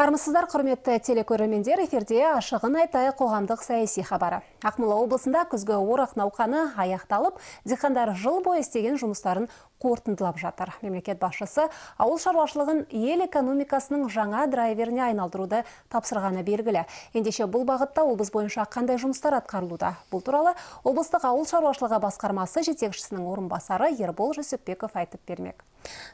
армысыздар құрметті телекөрермендер эфирде ашығын айтайы қоғамдық саяси хабары ақмола облысында күзгі орақ науқаны аяқталып диқандар жыл бойы істеген жұмыстарын қорытындылап жатыр мемлекет басшысы ауыл шаруашылығын ел экономикасының жаңа драйверіне айналдыруды тапсырғаны белгілі ендеше бұл бағытта облыс бойынша қандай жұмыстар атқарылуда бұл туралы облыстық ауыл шаруашылығы басқармасы жетекшісінің орынбасары ербол жүсіпбеков айтып бермек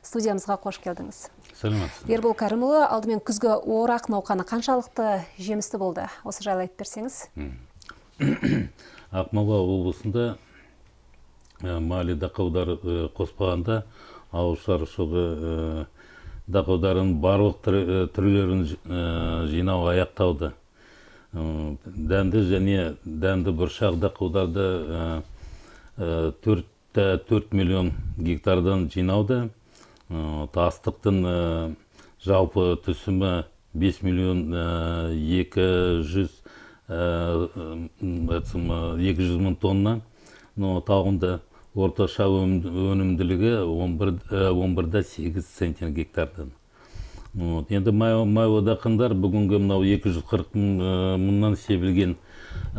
студиямызға қош келдіңіз сәлеметсіз ербол кәрімұлы алдымен күзгі орақ науқаны қаншалықты жемісті болды осы жайлы айтып берсеңіз ақмола облысында мали дақылдар қоспағанда ауыл шаруашылығы дақылдарының барлық түрлерін жинау аяқталды дәнді және дәнді бұршақ дақылдарды төрт миллион гектардан жинауды астықтың жалпы түсімі 5 миллион екі жүз екі жүз мың тонна мынау тауында орташа өнімділігі 11 да 8 центнер гектардан вот енді май одақындар бүгінгі мынау 240 э, мыңнан себілген ә,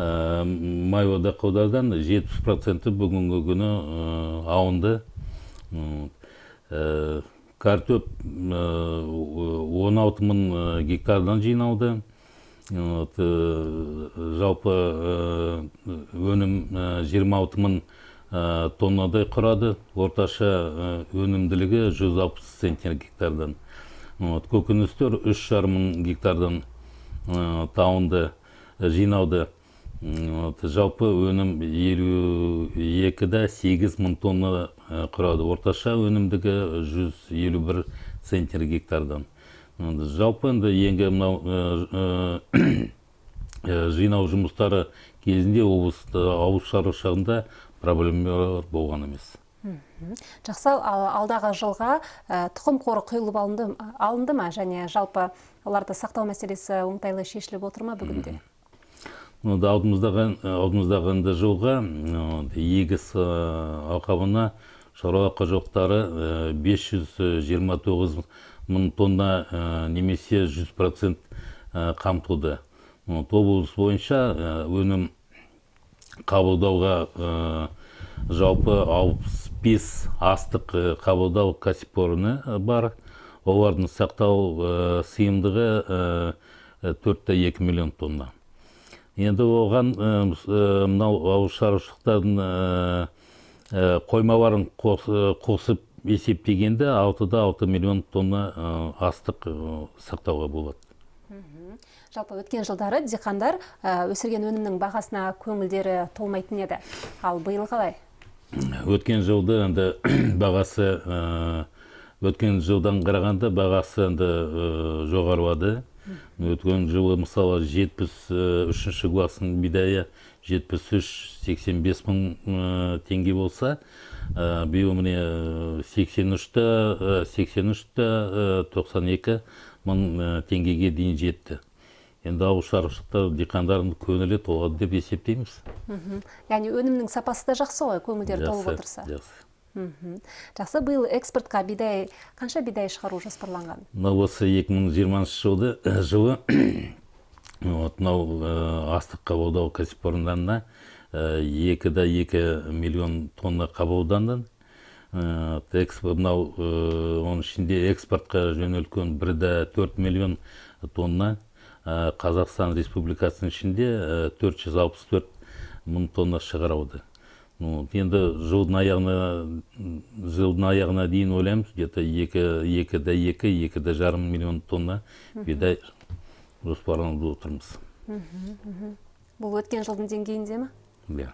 э, майлы дақылдардан 70 проценті бүгінгі күні э, ауынды ә, картөп 16 мың гектардан жиналды вот э, жалпы э, өнім э, жиырма алты мың тоннадай құрады орташа өнімділігі 160 центнер гектардан вот көкөністер үш жарым мың гектардан тауынды жинауды вот жалпы өнім елу екі да сегіз мың тонна құрады орташа өнімдігі 151 центнер гектардан жалпы енді енді мынау э, э, э, жинау жұмыстары кезінде облыста ауыл шаруашылығында проблемалар болған емес жақсы алдағы жылға тұқым қоры құйылып алынды, алынды ма және жалпы оларды сақтау мәселесі оңтайлы шешіліп отыр ма бүгінде алдымыздағы алдымыздағы енді жылға егіс алқабына шаруа қожалықтары 529 мың тонна э, немесе 100 процент э, қамтылды облыс бойынша э, өнім қабылдауға жалпы 65 астық қабылдау кәсіпорны бар олардың сақтау сыйымдығы екі миллион тонна енді оған мынау ауыл шаруашылықтардың қоймаларын қосып есептегенде 6-да 6 миллион тонна астық сақтауға болады жалпы өткен жылдары диқандар өсірген өнімнің бағасына көңілдері толмайтын еді ал биыл қалай өткен жылды енді бағасы өткен жылдан қарағанда бағасы енді жоғарылады өткен жылы мысалы жетпіс үшінші класстың бидайы жетпіс үш сексен бес мың теңге болса Э, биыл міне э, сексен үшті э, сексен үшті тоқсан екі мың теңгеге дейін жетті енді ауыл шаруашылықта диқандардың көңілі толады деп есептейміз яғни өнімнің сапасы да жақсы ғой көңілдері толып отырса жақсы жақсы биыл экспортқа бидай қанша бидай шығару жоспарланған мынау осы екі мың 2020 жылды жылы вот мынау астық қабылдау кәсіпорындарына Э, екі да екі миллион тонна қабылданды э, мынау э, оның ішінде экспортқа жөнелткен бір да төрт миллион тонна қазақстан республикасының ішінде төрт жүз алпыс төрт мың тонна шығарылды ну енді жылдың аяғына жылдың аяғына дейін ойлаймыз где то екі екі да екі екі да жарым миллион тонна бидай жоспарланып отырмыз бұл өткен жылдың деңгейінде ма иә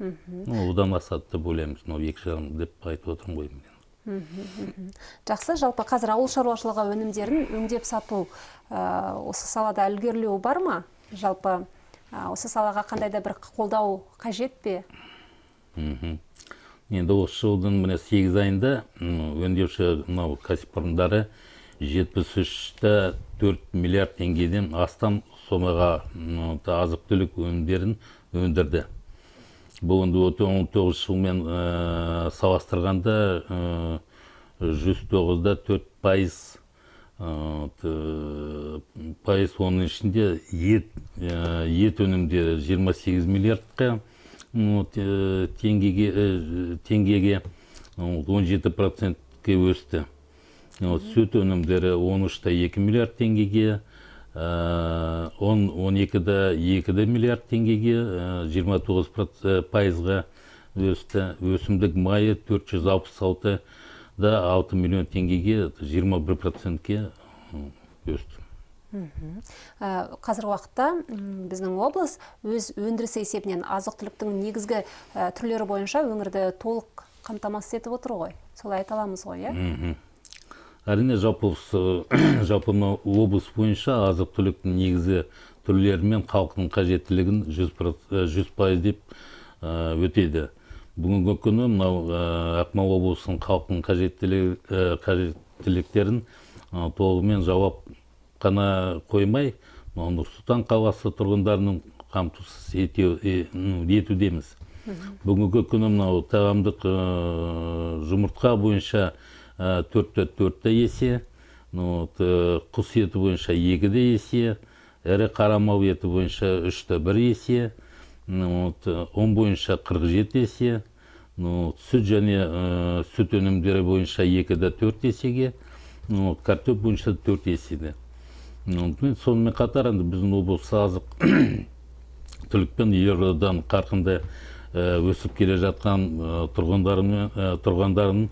ну одан асады деп ойлаймыз мынау екі жарым деп айтып отырмын ғой мен жақсы жалпы қазір ауыл шаруашылығы өнімдерін өңдеп сату осы салада ілгерілеу бар ма жалпы осы салаға қандай да бір қолдау қажет пе енді осы жылдың міне сегіз айында өңдеуші мынау кәсіпорындары жетпіс үште төрт миллиард теңгеден астам сомаға азық түлік өнімдерін өндірді бүгінде он тоғызыншы жылмен э, салыстырғанда э, жүз тоғызда төрт пайыз э, пайыз оның ішінде ет ет өнімдері сегіз миллиардқа теңгеге теңгеге он жеті процентке өсті сүт өнімдері он үш екі миллиард теңгеге Э, он он екі миллиард теңгеге э, жиырма тоғыз э, пайызға өсті өсімдік майы төрт жүз алпыс алты да алты миллион теңгеге жиырма бір процентке өсті қазіргі уақытта біздің облыс өз өндірісі есебінен азық түліктің негізгі түрлері бойынша өңірді толық қамтамасыз етіп отыр ғой солай айта аламыз ғой иә әрине жалпы жалпы мынау облыс бойынша азық түліктің негізі түрлері мен халықтың қажеттілігін жүз пайыз деп өтеді бүгінгі күні мынау ақмола облысының халықтың қажеттіліктерін толығымен жауап қана қоймай мынау нұр сұлтан қаласы тұрғындарының қамтусыз етудеміз бүгінгі күні мынау тағамдық жұмыртқа бойынша Э, төртте төртте есе вот э, құс еті бойынша екі де есе ірі қарамау еті бойынша үш те бір есе вот э, ұн бойынша қырық жеті есе ну сүт және ә, сүт өнімдері бойынша екі де төрт есеге ну картоп бойынша төрт есеге мен сонымен қатар енді біздің облыс азық түлікпен елордадан қарқынды өсіп келе жатқан тұрғындарын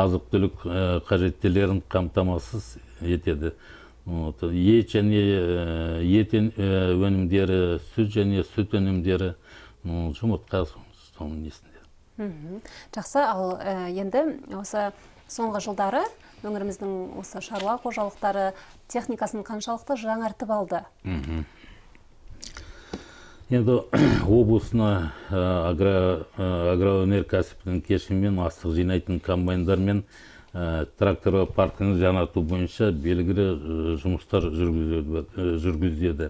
азық түлік қажеттелерін қамтамасыз етеді ет және ет өнімдері сүт және сүт өнімдері жұмыртқа соның несінде жақсы ал енді осы соңғы жылдары өңіріміздің осы шаруа қожалықтары техникасын қаншалықты жаңартып алды енді облысына агроөнеркәсіптің кешімімен астық жинайтын комбайндар мен трактор тракторлар паркін жаңарту бойынша белгілі жұмыстар жүргізеді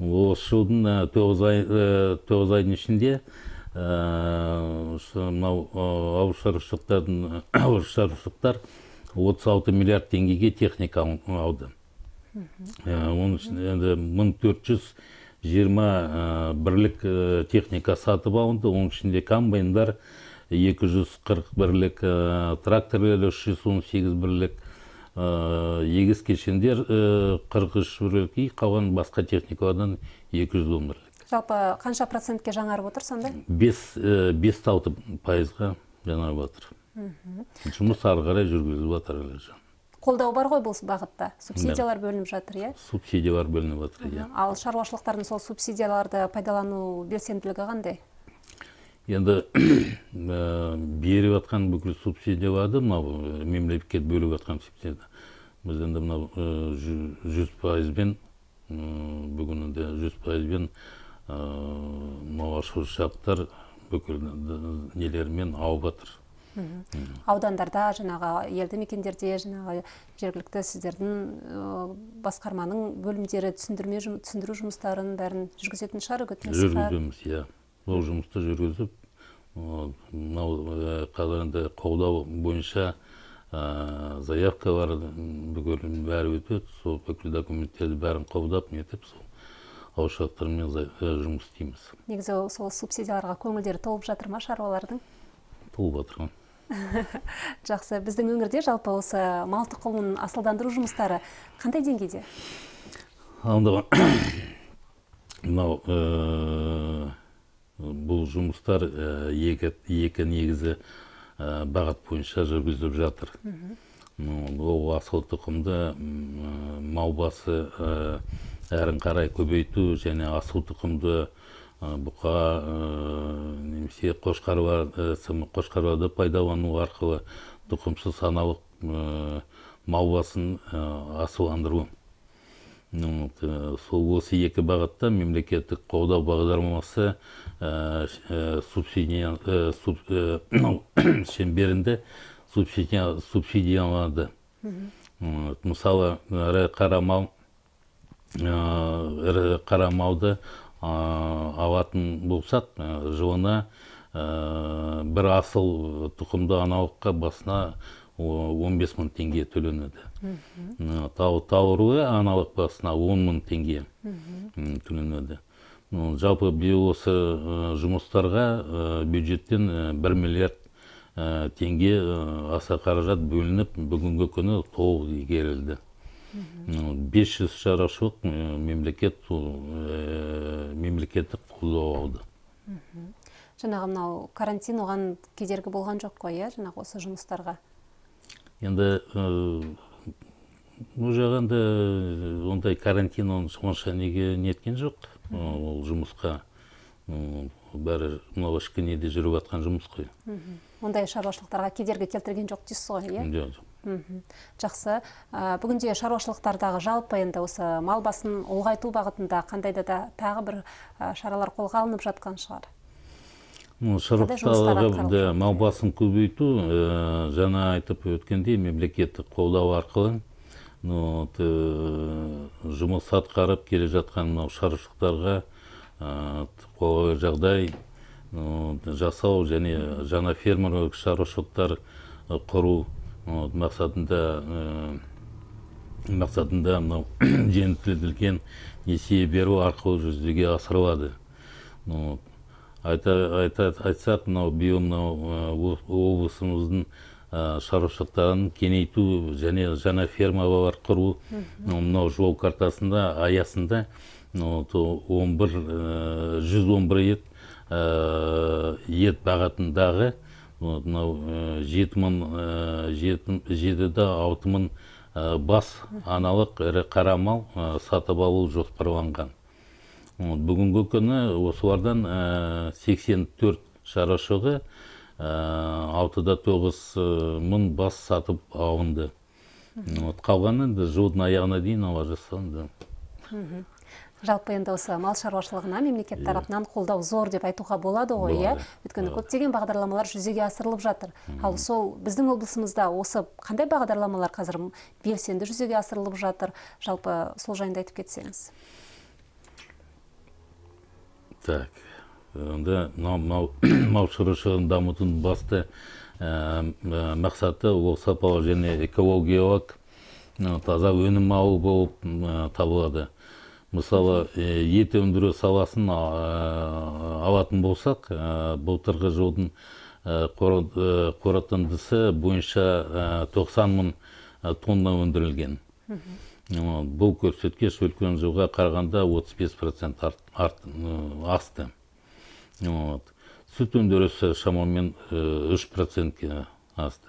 осы жылдың тоғыз ай, айдың ішінде мынау ауыл шаруашылықтардың ауыл шаруашылықтар отыз алты миллиард теңгеге техника алды оның ішінде енді мың төрт жүз жиырма бірлік техника сатып алынды оның ішінде комбайндар 240 бірлік тракторлер 318 бірлік егіс кешендер 43 бірлік и қалған басқа техникалардан 210 бірлік жалпы қанша процентке жаңарып отыр сонда бес бес алты пайызға жаңарып жатыр жұмыс ары қарай жүргізіліп жатыр қолдау бар ғой бұл бағытта субсидиялар бөлініп жатыр иә субсидиялар бөлініп жатыр иә ал шаруашылықтардың сол субсидияларды пайдалану белсенділігі қандай енді ә, беріп жатқан бүкіл субсидияларды мынау ә, мемлекет бөліп жатқан субсидия біз енді мынау ә, жүз пайызбен бүгін енді жүз пайызбен мынау ашыршақтар бүкіл нелермен ауып жатыр аудандарда жаңағы елді мекендерде жаңағы жергілікті сіздердің басқарманың бөлімдері түсіндірме түсіндіру жұмыстарын бәрін жүргізетін шығар үгіт жүргіземіз иә ол жұмысты жүргізіп мынау қазір енді қолдау бойынша заявкалар бүкіл бәрі өтеді сол бүкіл документтерді бәрін қолдап нетіп сол ауылшаруашылықтармен жұмыс істейміз негізі сол субсидияларға көңілдері толып жатыр ма шаруалардың толып жатыр жақсы біздің өңірде жалпы осы мал тұқымын асылдандыру жұмыстары қандай деңгейде мынау э, бұл жұмыстар э, екі, екі негізі э, бағыт бойынша жүргізіліп жатыр ол асыл тұқымды мал басы әрін қарай көбейту және асыл тұқымды Э, бұқа э, немесе қошқарлар э, қошқарларды пайдалану арқылы тұқымсыз саналық мал басын асыландыру сол осы екі бағытта мемлекеттік қолдау бағдарламасы субсидия шеңберінде субсидияланды мысалы ірі қара мал ірі қара малды алатын болсақ э, жылына э, бір асыл тұқымды аналыққа басына 15 бес мың теңге төленеді тау тауырлы аналық басына 10 мың теңге төленеді жалпы биыл осы э, жұмыстарға бюджеттен 1 миллиард теңге аса қаражат бөлініп бүгінгі күні толық игерілді бес жүз шаруашылық мемлекет э, мемлекеттік қолдау алды жаңағы мынау карантин оған кедергі болған жоқ қой иә жаңағы осы жұмыстарға енді ол э, жағында э, ондай карантин оны неге неткен жоқ ол жұмысқа бәрі мынау ішкі неде жүріп жатқан жұмыс қой ондай шаруашылықтарға кедергі келтірген жоқ дейсіз ғой иә жоқ жақсы бүгінде шаруашылықтардағы жалпы енді осы мал басын ұлғайту бағытында қандай да тағы бір шаралар қолға алынып жатқан шығар бұнда мал басын көбейту э, жаңа айтып өткендей мемлекеттік қолдау арқылы ну э, жұмыс атқарып келе жатқан мынау шаруашылықтарға э, қолайлы жағдай жасау және жаңа фермерлік шаруашылықтар құру вот, мақсатында ә, мақсатында мынау жеңілдетілген несие беру арқылы жүзеге асырылады вот, айта, айта, айтсақ мынау биыл мынау э, облысымыздың э, шаруашылықтарын кеңейту және жаңа фермалар құру мынау жол картасында аясында вот, он 11 111 ет ә, ет бағытындағы вот мынау э, жеті мың э, алты мың э, бас аналық ірі қара мал сатып алу жоспарланған бүгінгі күні осылардан сексен төрт шаруашылығы да тоғыз мың бас сатып алынды вот қалғаны енді жылдың аяғына дейін ала мхм жалпы енді осы мал шаруашылығына мемлекет тарапынан қолдау зор деп айтуға болады ғой иә өйткені көптеген бағдарламалар жүзеге асырылып жатыр ал сол біздің облысымызда осы қандай бағдарламалар қазір белсенді жүзеге асырылып жатыр жалпы сол жайында айтып кетсеңіз так енді мынау мал шаруашылығын дамытудың басты э, э, мақсаты ол сапалы және экологиялық таза өнім алу болып табылады мысалы э, ет өндіру саласын э, алатын болсақ э, былтырғы жылдың қорытындысы бойынша 90 мың тонна өндірілген бұл көрсеткіш өткен жылға қарағанда 35 процент асты сүт өндірісі шамамен үш процентке асты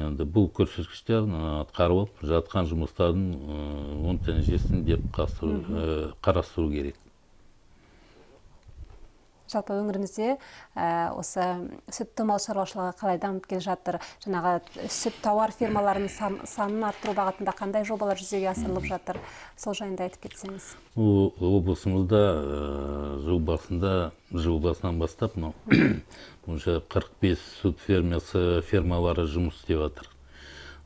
енді бұл көрсеткіштер атқарылып жатқан жұмыстардың оң нәтижесін деп қарастыру керек жалпы өңіріңізде осы сүтті мал шаруашылығы қалай дамып келе жатыр жаңағы сүт тауар фирмаларының сан, санын арттыру бағытында қандай жобалар жүзеге асырылып жатыр сол жайында айтып кетсеңіз облысымызда жыл басында жыл басынан бастап мынау бойынша қырық бес сүт фермасы фермалары жұмыс істеп жатыр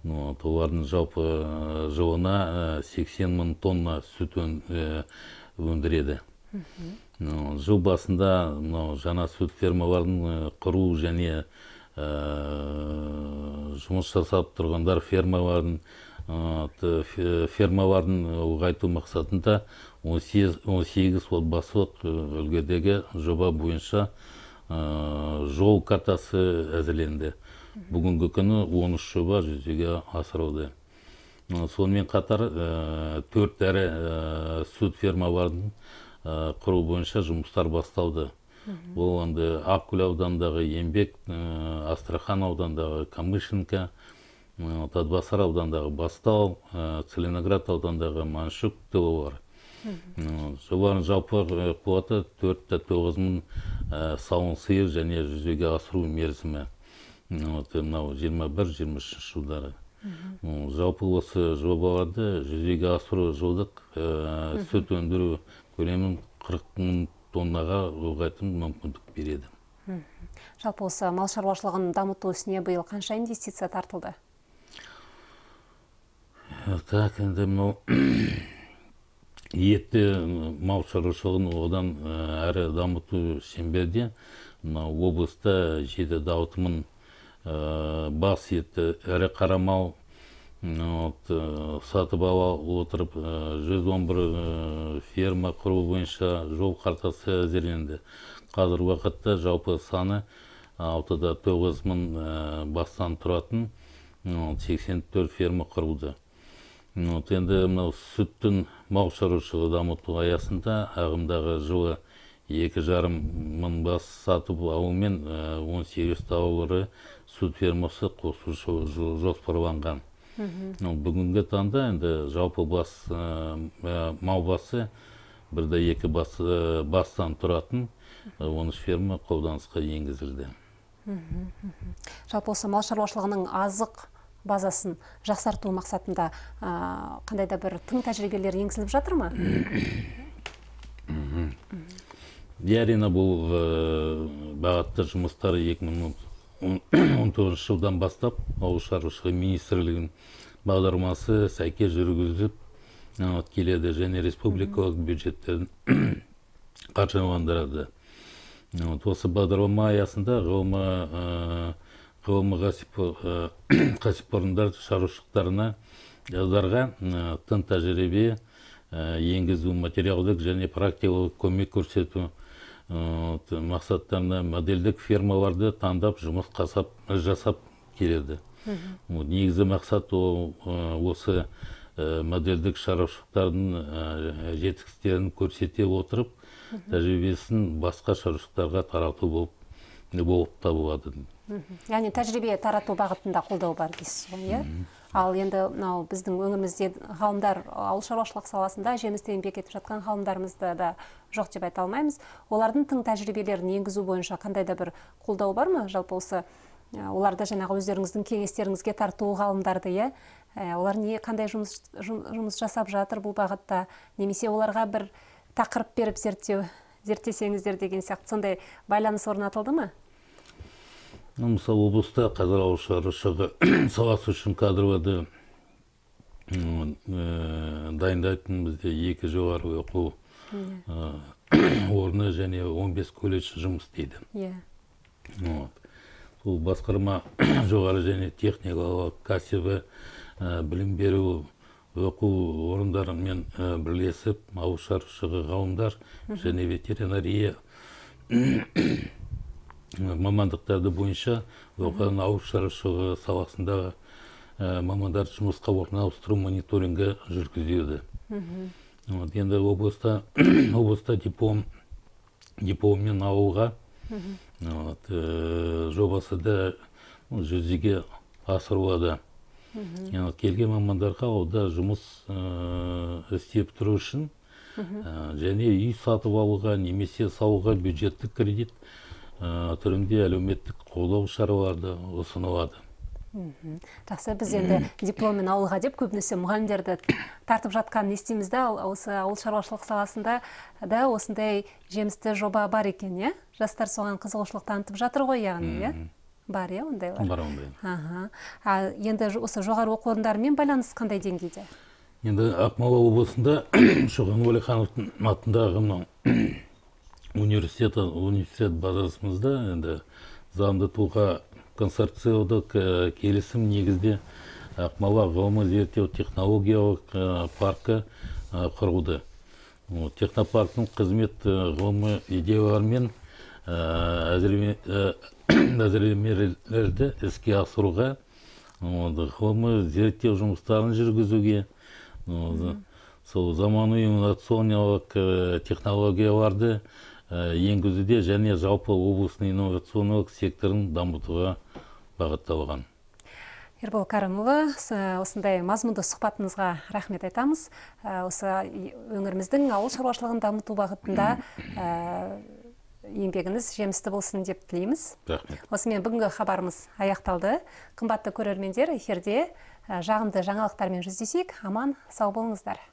вот олардың жалпы жылына сексен мың тонна сүт өндіреді жыл басында мынау жаңа сүт фермаларын э, құру және э, жұмыс жасап тұрғандар фермаларын э, фермаларын ұлғайту мақсатында 18 отбасылық үлгідегі жоба бойынша жол картасы әзірленді бүгінгі күні 13 жоба жүзеге асырылды сонымен қатар төрт әрі сүт фермаларын Э, құру бойынша жұмыстар басталды бұл енді ақкөл ауданындағы еңбек э, астрахан ауданындағы камышинка атбасар ауданындағы бастау э, целиноград ауданындағы маншук тылы бар солардың жалпы қуаты төрт те тоғыз мың сауын сиыр және жүзеге асыру мерзімі мынау жиырма бір жиырма үшінші жылдары жалпы осы жобаларды жүзеге асыру жылдық сүт өндіру көлемін қырық мың тоннаға ұлғайтын мүмкіндік береді жалпы осы мал шаруашылығын дамыту ісіне биыл қанша инвестиция тартылды ә, так енді мынау етті мал шаруашылығын одан ә, әрі дамыту шеңберде мынау облыста жеті мың ә, бас етті ірі қара мал вот, э, сатып ала отырып 111 э, э, ферма құру бойынша жол картасы әзірленді қазіргі уақытта жалпы саны алтыда тоғыз мың бастан тұратын 84 ферма құрылды вот, енді мынау сүттің мал шаруашылығы дамыту аясында ағымдағы жылы екі жарым мың бас сатып алумен сегіз тауары сүт фермасы қосу жоспарланған ну бүгінгі таңда енді жалпы бас ә, мал басы бір де екі бас, бастан тұратын он үш ферма қолданысқа енгізілді жалпы осы мал шаруашылығының азық базасын жақсарту мақсатында ә, қандай да бір тың тәжірибелер енгізіліп жатыр ма иә әрине бұл бағытта жұмыстар мың он тоғызыншы жылдан бастап ауыл шаруашылығы министрлігінің бағдарламасы сәйкес жүргізіліп келеді және республикалық бюджеттен қаржыландырады осы бағдарлама аясында ғылымы ғылымы кәсіпорындар шаруашылықтарына жаздарға тың тәжірибе енгізу материалдық және практикалық көмек көрсету мақсаттарына модельдік фермаларды таңдап жұмыс қасап, жасап келеді негізгі мақсат осы модельдік шаруашылықтардың жетістіктерін көрсете отырып тәжірибесін басқа шаруашылықтарға тарату болып, болып табылады яғни тәжірибе тарату бағытында қолдау бар дейсіз ғой иә ал енді мынау біздің өңірімізде ғалымдар ауыл шаруашылық саласында жемісті еңбек етіп жатқан ғалымдарымызды да жоқ деп айта алмаймыз олардың тың тәжірибелерін енгізу бойынша қандай да бір қолдау бар ма жалпы осы оларды жаңағы өздеріңіздің кеңестеріңізге тарту ғалымдарды иә олар не қандай жұмыс, жұмыс жасап жатыр бұл бағытта немесе оларға бір тақырып беріп зерттеу зерттесеңіздер деген сияқты сондай байланыс орнатылды ма мысалы облыста қазір ауыл шаруашылығы саласы үшін кадрларды э, дайындайтын бізде екі жоғары оқу иә. орны және 15 колледж жұмыс істейді иә вот сол басқарма жоғары және техникалық кәсібі білім беру оқу орындарымен бірлесіп ауыл шаруашылығы ғалымдар және ветеринария мамандықтарды бойынша оған ауыл шаруашылығы саласындағы э, мамандар жұмысқа орналастыру мониторингі жүргізеді вот енді облыста облыста диплом дипломмен ауылға вот э, жобасы да жүзеге асырылады келген мамандарға ауылда жұмыс э, істеп тұру үшін және үй сатып алуға немесе салуға бюджеттік кредит түрінде әлеуметтік қолдау шараларды ұсынылады жақсы біз енді дипломмен ауылға деп көбінесе мұғалімдерді тартып жатқанын естиміз да осы ауыл шаруашылық саласында да осындай жемісті жоба бар екен иә жастар соған қызығушылық танытып жатыр ғой яғни иә бар иә ондайлар бар ондай енді осы жоғары оқу орындарымен байланыс қандай деңгейде енді ақмола облысында шоқан уәлихановтың атындағы мынау университет университет базасымызда енді заңды тұлға консорциалдық келісім негізде ақмола ғылыми зерттеу технологиялық паркі құрылды технопарктың қызмет ғылыми идеялар мен әзірлемелерді іске асыруға ғылыми зерттеу жұмыстарын жүргізуге сол заманауи инновациялық технологияларды Э, енгізуде және жалпы облыстың инновациялық секторын дамытуға бағытталған ербол кәрімұлы осындай мазмұнды сұхбатыңызға рахмет айтамыз э, осы өңіріміздің ауыл шаруашылығын дамыту бағытында э, еңбегіңіз жемісті болсын деп тілейміз рахмет осымен бүгінгі хабарымыз аяқталды қымбатты көрермендер эфирде жағымды жаңалықтармен жүздесейік аман сау болыңыздар